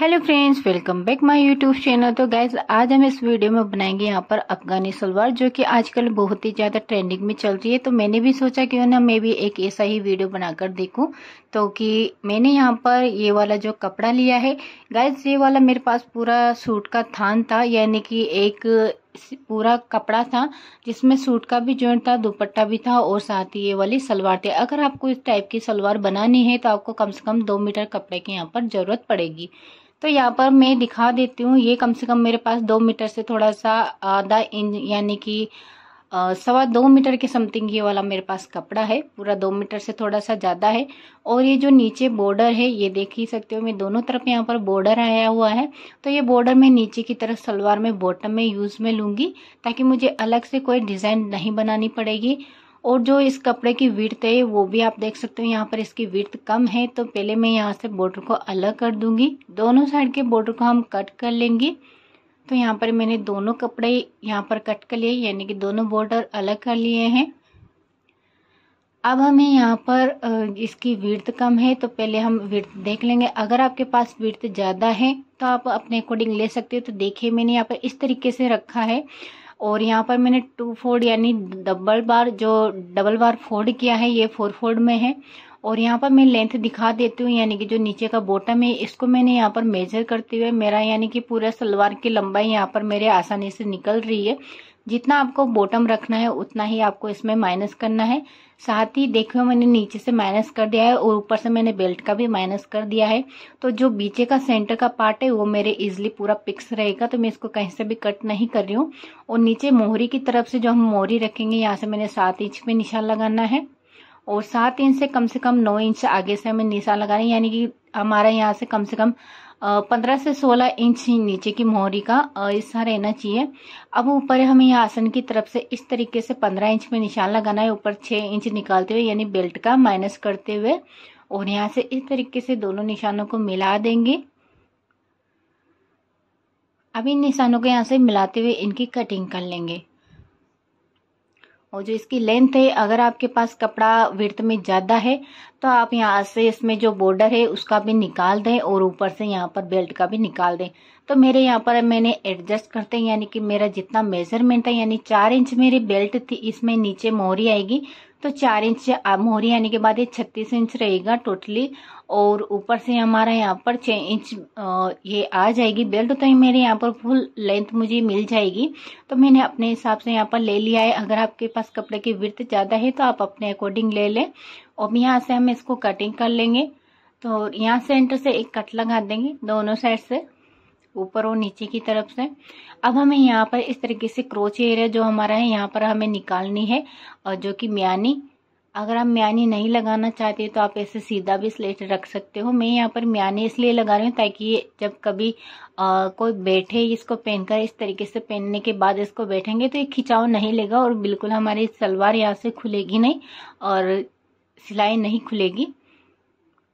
hello friends welcome back my YouTube channel तो guys आज हम इस वीडियो में बनाएंगे यहाँ पर अफगानी सलवार जो कि आजकल बहुत ही ज़्यादा ट्रेंडिंग में चल रही है तो मैंने भी सोचा क्यों ना मैं भी एक ऐसा ही वीडियो बनाकर देखूं तो कि मैंने यहाँ पर ये वाला जो कपड़ा लिया है गैस ये वाला मेरे पास पूरा सूट का थान था यानी कि एक पूरा कपड़ा था जिसमें सूट का भी जॉइंट था दुपट्टा भी था और साथ ही ये वाली सलवार थी अगर आपको इस टाइप की सलवार बनानी है तो आपको कम से कम दो मीटर कपड़े की यहाँ पर ज़रूरत पड़ेगी तो यहाँ पर मैं दिखा देती हूँ ये कम से कम मेरे पास दो मीटर से थोड़ा सा आधा इंच यानी कि सवा दो मीटर के समथिंग ये वाला मेरे पास कपड़ा है पूरा दो मीटर से थोड़ा सा ज़्यादा है और ये जो नीचे बॉर्डर है ये देख ही सकते हो मैं दोनों तरफ यहाँ पर बॉर्डर आया हुआ है तो ये बॉर्डर मैं नीचे की तरफ सलवार में बॉटम में यूज़ में लूँगी ताकि मुझे अलग से कोई डिज़ाइन नहीं बनानी पड़ेगी और जो इस कपड़े की विर्थ है वो भी आप देख सकते हो यहाँ पर इसकी विर्थ कम है तो पहले मैं यहाँ से बॉर्डर को अलग कर दूंगी दोनों साइड के बॉर्डर को हम कट कर लेंगे तो यहाँ पर मैंने दोनों कपड़े यहाँ पर कट कर लिए यानी कि दोनों बॉर्डर अलग कर लिए हैं अब हमें यहाँ पर इसकी विर्थ कम है तो पहले हम विर्थ देख लेंगे अगर आपके पास विर्थ ज़्यादा है तो आप अपने अकॉर्डिंग ले सकते हो तो देखिए मैंने यहाँ पर इस तरीके से रखा है और यहाँ पर मैंने टू फोल्ड यानी डबल बार जो डबल बार फोल्ड किया है ये फोर फोल्ड में है और यहाँ पर मैं लेंथ दिखा देती हूँ यानी कि जो नीचे का बॉटम है इसको मैंने यहाँ पर मेजर करते हुए मेरा यानी कि पूरा सलवार की लंबाई यहाँ पर मेरे आसानी से निकल रही है जितना आपको बॉटम रखना है उतना ही आपको इसमें माइनस करना है साथ ही देखो मैंने नीचे से माइनस कर दिया है और ऊपर से मैंने बेल्ट का भी माइनस कर दिया है तो जो बीचे का सेंटर का पार्ट है वो मेरे इजिली पूरा पिक्स रहेगा तो मैं इसको कहीं से भी कट नहीं कर रही हूँ और नीचे मोहरी की तरफ से जो हम मोहरी रखेंगे यहाँ से मैंने सात इंच में निशान लगाना है और सात इंच से कम से कम नौ इंच आगे से हमें निशान लगाना है यानी कि हमारा यहाँ से कम से कम पंद्रह से सोलह इंच ही नीचे की मोहरी का हिस्सा रहना चाहिए अब ऊपर हमें यह आसन की तरफ से इस तरीके से पंद्रह इंच में निशान लगाना है ऊपर छः इंच निकालते हुए यानी बेल्ट का माइनस करते हुए और यहाँ से इस तरीके से दोनों निशानों को मिला देंगे अब इन निशानों को यहाँ से मिलाते हुए इनकी कटिंग कर लेंगे और जो इसकी लेंथ है अगर आपके पास कपड़ा वर्थ में ज़्यादा है तो आप यहाँ से इसमें जो बॉर्डर है उसका भी निकाल दें और ऊपर से यहाँ पर बेल्ट का भी निकाल दें तो मेरे यहाँ पर मैंने एडजस्ट करते हैं यानी कि मेरा जितना मेजरमेंट है यानी चार इंच मेरी बेल्ट थी इसमें नीचे मोहरी आएगी तो चार इंच मोहरी आने के बाद ये छत्तीस इंच रहेगा टोटली और ऊपर से हमारा यहाँ पर छः इंच ये आ जाएगी बेल्ट तो मेरे यहाँ पर फुल लेंथ मुझे मिल जाएगी तो मैंने अपने हिसाब से यहाँ पर ले लिया है अगर आपके पास कपड़े की वृत्त ज़्यादा है तो आप अपने अकॉर्डिंग ले लें और यहाँ से हम इसको कटिंग कर लेंगे तो यहाँ सेंटर से एक कट लगा देंगे दोनों साइड से ऊपर और नीचे की तरफ से अब हमें यहाँ पर इस तरीके से क्रोच एरिया जो हमारा है यहाँ पर हमें निकालनी है और जो कि म्यानी अगर आप म्यानी नहीं लगाना चाहते तो आप ऐसे सीधा भी स्लेट रख सकते हो मैं यहाँ पर म्यानी इसलिए लगा रही हूँ ताकि ये जब कभी आ, कोई बैठे इसको पहनकर इस तरीके से पहनने के बाद इसको बैठेंगे तो ये खिंचाव नहीं लेगा और बिल्कुल हमारी सलवार यहाँ से खुलेगी नहीं और सिलाई नहीं खुलेगी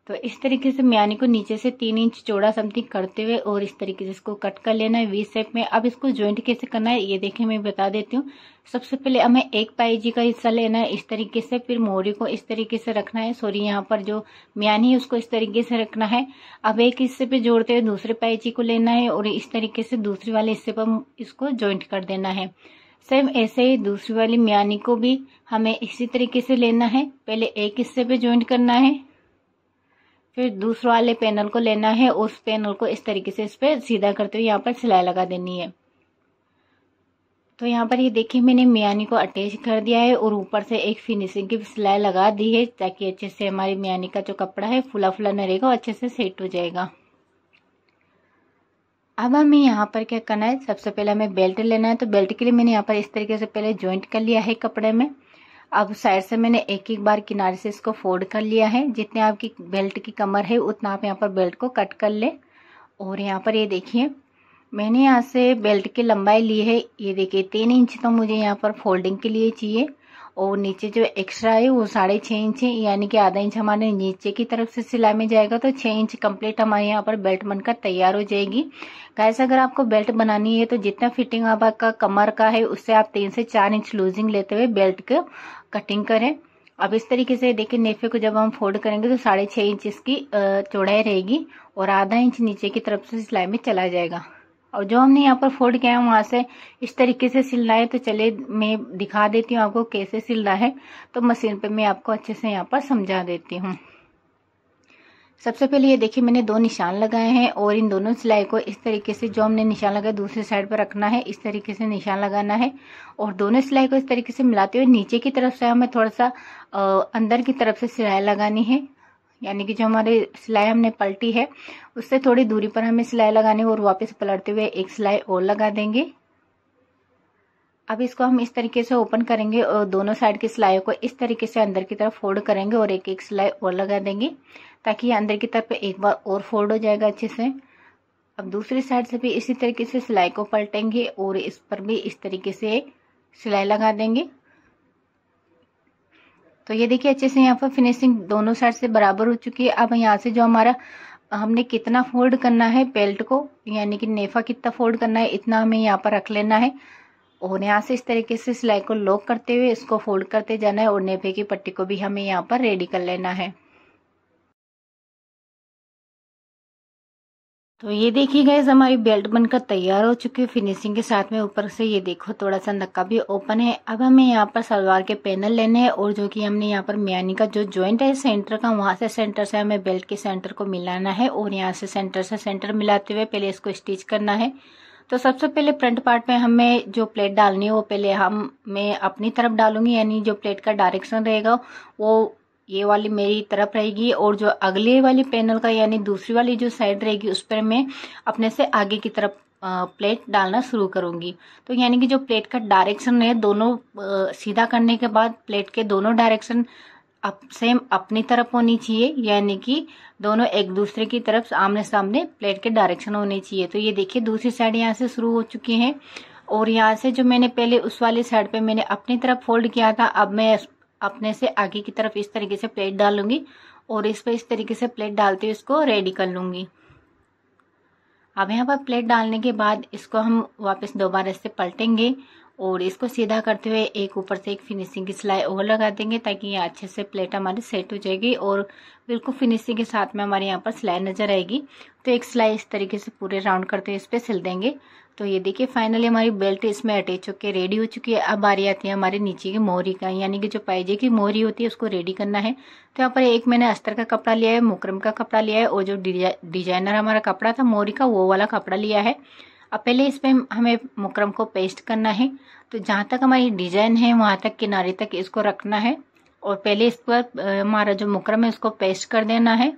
तो इस तरीके से म्यानी को नीचे से तीन इंच चौड़ा समथिंग करते हुए और इस तरीके से इसको कट कर लेना है वी सेप में अब इसको ज्वाइंट कैसे करना है ये देखे मैं बता देती हूँ सबसे पहले हमें एक पाई जी का हिस्सा लेना है इस तरीके से फिर मोरी को इस तरीके से रखना है सॉरी यहाँ पर जो म्यानी है उसको इस तरीके से रखना है अब एक हिस्से पे जोड़ते हुए दूसरे पाई जी को लेना है और इस तरीके से दूसरे वाले हिस्से पर इसको ज्वाइंट कर देना है सेम ऐसे ही दूसरी वाली म्यानी को भी हमें इसी तरीके से लेना है पहले एक हिस्से पे ज्वाइंट करना है फिर दूसरे वाले पैनल को लेना है उस पैनल को इस तरीके से इस पर सीधा करते हुए यहाँ पर सिलाई लगा देनी है तो यहाँ पर ये देखिए मैंने मियानी को अटैच कर दिया है और ऊपर से एक फिनिशिंग की सिलाई लगा दी है ताकि अच्छे से हमारी मियानी का जो कपड़ा है फुला फुला न रहेगा अच्छे से सेट हो जाएगा अब हमें यहाँ पर क्या करना है सबसे पहले हमें बेल्ट लेना है तो बेल्ट के लिए मैंने यहाँ पर इस तरीके से पहले ज्वाइंट कर लिया है कपड़े में अब साइड से मैंने एक एक बार किनारे से इसको फोल्ड कर लिया है जितने आपकी बेल्ट की कमर है उतना आप यहाँ पर बेल्ट को कट कर लें और यहाँ पर ये देखिए मैंने यहाँ से बेल्ट की लंबाई ली है ये देखिए तीन इंच तो मुझे यहाँ पर फोल्डिंग के लिए चाहिए और नीचे जो एक्स्ट्रा है वो साढ़े छः इंच है यानी कि आधा इंच हमारे नीचे की तरफ से सिलाई में जाएगा तो छः इंच कंप्लीट हमारे यहाँ पर बेल्ट बनकर तैयार हो जाएगी कैसे अगर आपको बेल्ट बनानी है तो जितना फिटिंग आपका कमर का है उससे आप तीन से चार इंच लूजिंग लेते हुए बेल्ट के कटिंग करें अब इस तरीके से देखिए नेफे को जब हम फोल्ड करेंगे तो साढ़े छः इंच इसकी चौड़ाई रहेगी और आधा इंच नीचे की तरफ से सिलाई में चला जाएगा और जो हमने यहाँ पर फोल्ड किया है वहाँ से इस तरीके से सिलना है तो चले मैं दिखा देती हूँ आपको कैसे सिलना है तो मशीन पे मैं आपको अच्छे से यहाँ पर समझा देती हूँ सबसे पहले ये देखिए मैंने दो निशान लगाए हैं और इन दोनों सिलाई को इस तरीके से जो हमने निशान लगाया दूसरी साइड पर रखना है इस तरीके से निशान लगाना है और दोनों सिलाई को इस तरीके से मिलाते हुए नीचे की तरफ से हमें थोड़ा सा अंदर की तरफ से सिलाई लगानी है यानी कि जो हमारी सिलाई हमने पलटी है उससे थोड़ी दूरी पर हमें सिलाई लगानी है और वापस पलटते हुए एक सिलाई और लगा देंगे अब इसको हम इस तरीके से ओपन करेंगे और दोनों साइड की सिलाई को इस तरीके से अंदर की तरफ फोल्ड करेंगे और एक एक सिलाई और लगा देंगे ताकि ये अंदर की तरफ एक बार और फोल्ड हो जाएगा अच्छे से अब दूसरी साइड से भी इसी तरीके से सिलाई को पलटेंगे और इस पर भी इस तरीके से सिलाई लगा देंगे तो ये देखिए अच्छे से यहाँ पर फिनिशिंग दोनों साइड से बराबर हो चुकी है अब यहाँ से जो हमारा हमने कितना फोल्ड करना है बेल्ट को यानी कि नेफा कितना फोल्ड करना है इतना हमें यहाँ पर रख लेना है और यहाँ से इस तरीके से सिलाई को लॉक करते हुए इसको फोल्ड करते जाना है और नेफे की पट्टी को भी हमें यहाँ पर रेडी कर लेना है तो ये देखिए गैस हमारी बेल्ट बनकर तैयार हो चुकी है फिनिशिंग के साथ में ऊपर से ये देखो थोड़ा सा नक्का भी ओपन है अब हमें यहाँ पर सलवार के पैनल लेने हैं और जो कि हमने यहाँ पर मियानी का जो जॉइंट है सेंटर का वहाँ से सेंटर से हमें बेल्ट के सेंटर को मिलाना है और यहाँ से सेंटर से सेंटर मिलाते हुए पहले इसको स्टिच करना है तो सबसे पहले फ्रंट पार्ट में हमें जो प्लेट डालनी है वो पहले हम मैं अपनी तरफ डालूंगी यानी जो प्लेट का डायरेक्शन रहेगा वो ये वाली मेरी तरफ रहेगी और जो अगले वाली पैनल का यानी दूसरी वाली जो साइड रहेगी उस पर मैं अपने से आगे की तरफ प्लेट डालना शुरू करूंगी तो यानी कि जो प्लेट का डायरेक्शन है दोनों सीधा करने के बाद प्लेट के दोनों डायरेक्शन अप सेम अपनी तरफ होनी चाहिए यानी कि दोनों एक दूसरे की तरफ आमने सामने प्लेट के डायरेक्शन होने चाहिए तो ये देखिए दूसरी साइड यहाँ से शुरू हो चुकी है और यहाँ से जो मैंने पहले उस वाली साइड पे मैंने अपनी तरफ फोल्ड किया था अब मैं अपने से आगे की तरफ इस तरीके से प्लेट डालूंगी और इस पर इस तरीके से प्लेट डालते हुए इसको रेडी कर लूंगी अब यहाँ पर प्लेट डालने के बाद इसको हम वापस दोबारा से पलटेंगे और इसको सीधा करते हुए एक ऊपर से एक फिनिशिंग की सिलाई और लगा देंगे ताकि ये अच्छे से प्लेट हमारी सेट हो जाएगी और बिल्कुल फिनिशिंग के साथ में हमारे यहाँ पर सिलाई नजर आएगी तो एक सिलाई इस तरीके से पूरे राउंड करते हुए इस पर सिल देंगे तो ये देखिए फाइनली हमारी बेल्ट इसमें अटैच होकर रेडी हो चुकी है अब आ रही आती है हमारे नीचे की मोहरी का यानी कि जो पाइजे की मोहरी होती है उसको रेडी करना है तो यहाँ पर एक मैंने अस्तर का कपड़ा लिया है मुकरम का कपड़ा लिया है और जो डिजाइनर हमारा कपड़ा था मोहरी का वो वाला कपड़ा लिया है अब पहले इसमें हमें मुकरम को पेस्ट करना है तो जहाँ तक हमारी डिजाइन है वहाँ तक किनारे तक इसको रखना है और पहले इस पर हमारा जो मुकरम है उसको पेस्ट कर देना है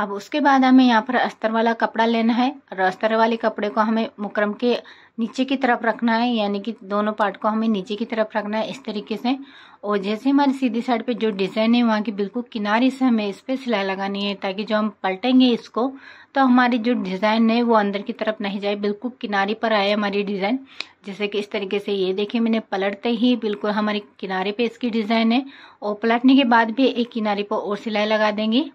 अब उसके बाद हमें यहाँ पर अस्तर वाला कपड़ा लेना है और अस्तर वाले कपड़े को हमें मुकरम के नीचे की तरफ रखना है यानी कि दोनों पार्ट को हमें नीचे की तरफ रखना है इस तरीके से और जैसे हमारी सीधी साइड पे जो डिज़ाइन है वहाँ की बिल्कुल किनारे से हमें इस पर सिलाई लगानी है ताकि जो हम पलटेंगे इसको तो हमारी जो डिज़ाइन है वो अंदर की तरफ नहीं जाए बिल्कुल किनारे पर आए हमारी डिज़ाइन जैसे कि इस तरीके से ये देखिए मैंने पलटते ही बिल्कुल हमारे किनारे पे इसकी डिज़ाइन है और पलटने के बाद भी एक किनारे पर और सिलाई लगा देंगे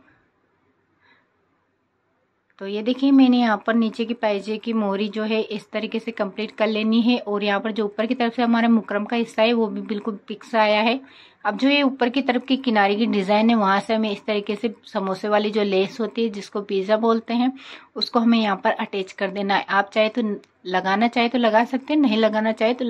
तो ये देखिए मैंने यहाँ पर नीचे की पैजे की मोरी जो है इस तरीके से कंप्लीट कर लेनी है और यहाँ पर जो ऊपर की तरफ से हमारा मुकरम का हिस्सा है वो भी बिल्कुल पिक्स आया है अब जो ये ऊपर की तरफ की किनारे की डिज़ाइन है वहाँ से हमें इस तरीके से समोसे वाली जो लेस होती है जिसको पिज़्ज़ा बोलते हैं उसको हमें यहाँ पर अटैच कर देना है आप चाहे तो लगाना चाहे तो लगा सकते हैं नहीं लगाना चाहे तो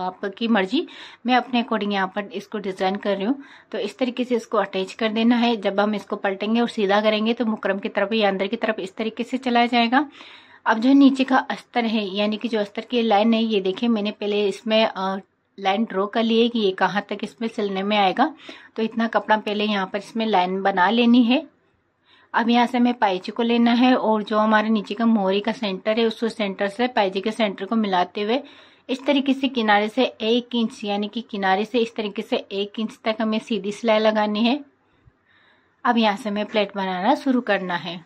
आपकी मर्जी मैं अपने अकॉर्डिंग यहाँ पर इसको डिज़ाइन कर रही हूँ तो इस तरीके से इसको अटैच कर देना है जब हम इसको पलटेंगे और सीधा करेंगे तो मुकरम की तरफ या अंदर की तरफ इस तरीके से चलाया जाएगा अब जो नीचे का अस्तर है यानी कि जो अस्तर की लाइन है ये देखिए मैंने पहले इसमें लाइन ड्रॉ कर लिए कि ये कहाँ तक इसमें सिलने में आएगा तो इतना कपड़ा पहले यहाँ पर इसमें लाइन बना लेनी है अब यहाँ से हमें पाइजी को लेना है और जो हमारे नीचे का मोहरी का सेंटर है उस सेंटर से पाइजी के सेंटर को मिलाते हुए इस तरीके से किनारे से एक इंच यानी कि किनारे से इस तरीके से एक इंच तक हमें सीधी सिलाई लगानी है अब यहाँ से हमें प्लेट बनाना शुरू करना है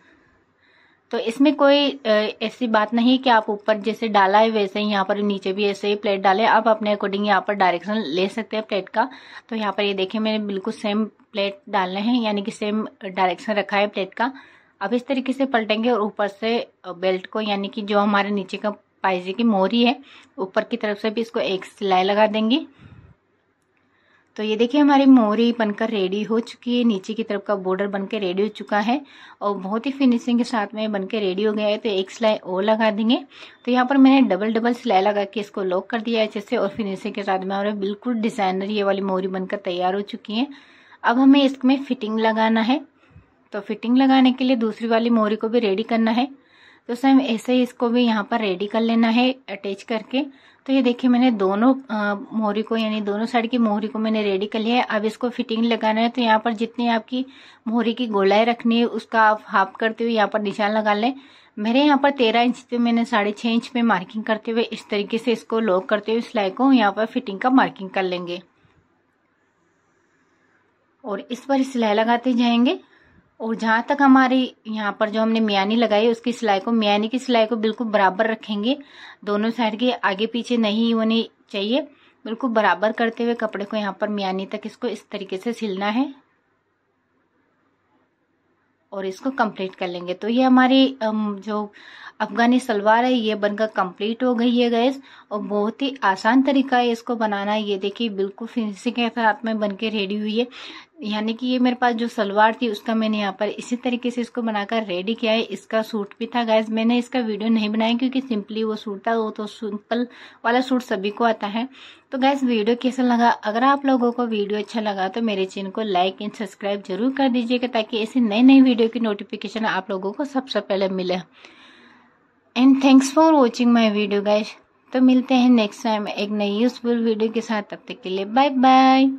तो इसमें कोई ऐसी बात नहीं कि आप ऊपर जैसे डाला है वैसे ही यहाँ पर नीचे भी ऐसे ही प्लेट डाले आप अपने अकॉर्डिंग यहाँ पर डायरेक्शन ले सकते हैं प्लेट का तो यहाँ पर ये देखिए मैंने बिल्कुल सेम प्लेट डालना है यानी कि सेम डायरेक्शन रखा है प्लेट का अब इस तरीके से पलटेंगे और ऊपर से बेल्ट को यानी कि जो हमारे नीचे का पाइजे की मोरी है ऊपर की तरफ से भी इसको एक सिलाई लगा देंगे तो ये देखिए हमारी मोरी बनकर रेडी हो चुकी है नीचे की तरफ का बॉर्डर बनकर रेडी हो चुका है और बहुत ही फिनिशिंग के साथ में बनकर रेडी हो गया है तो एक सिलाई और लगा देंगे तो यहाँ पर मैंने डबल डबल सिलाई लगा के इसको लॉक कर दिया है अच्छे से और फिनिशिंग के साथ में और बिल्कुल डिजाइनर ये वाली मोरी बनकर तैयार हो चुकी है अब हमें इसमें फिटिंग लगाना है तो फिटिंग लगाने के लिए दूसरी वाली मोरी को भी रेडी करना है तो सेम ऐसे ही इसको भी यहाँ पर रेडी कर लेना है अटैच करके तो ये देखिए मैंने दोनों मोहरी को यानी दोनों साइड की मोहरी को मैंने रेडी कर लिया है अब इसको फिटिंग लगाना है तो यहाँ पर जितनी आपकी मोहरी की गोलाई रखनी है उसका आप हाफ करते हुए यहाँ पर निशान लगा लें मेरे यहाँ पर तेरह इंच पे मैंने साढ़े छः इंच पे मार्किंग करते हुए इस तरीके से इसको लॉक करते हुए सिलाई को यहाँ पर फिटिंग का मार्किंग कर लेंगे और इस पर सिलाई लगाते जाएंगे और जहाँ तक हमारी यहाँ पर जो हमने मियानी लगाई उसकी सिलाई को मियानी की सिलाई को बिल्कुल बराबर रखेंगे दोनों साइड के आगे पीछे नहीं होनी चाहिए बिल्कुल बराबर करते हुए कपड़े को यहाँ पर मियानी तक इसको इस तरीके से सिलना है और इसको कंप्लीट कर लेंगे तो ये हमारी जो अफगानी सलवार है ये बनकर कंप्लीट हो गई है गैस और बहुत ही आसान तरीका है इसको बनाना ये देखिए बिल्कुल फिनिशिंग के साथ में बन के रेडी हुई है यानी कि ये मेरे पास जो सलवार थी उसका मैंने यहाँ पर इसी तरीके से इसको बनाकर रेडी किया है इसका सूट भी था गैस मैंने इसका वीडियो नहीं बनाया क्योंकि सिंपली वो सूट था वो तो सिंपल वाला सूट सभी को आता है तो गैस वीडियो कैसा लगा अगर आप लोगों को वीडियो अच्छा लगा तो मेरे चैनल को लाइक एंड सब्सक्राइब जरूर कर दीजिएगा ताकि ऐसी नई नई वीडियो की नोटिफिकेशन आप लोगों को सबसे सब पहले मिले and thanks for watching my video guys तो मिलते हैं नेक्स्ट टाइम एक नई यूजफुल वीडियो के साथ तब तक के लिए बाय बाय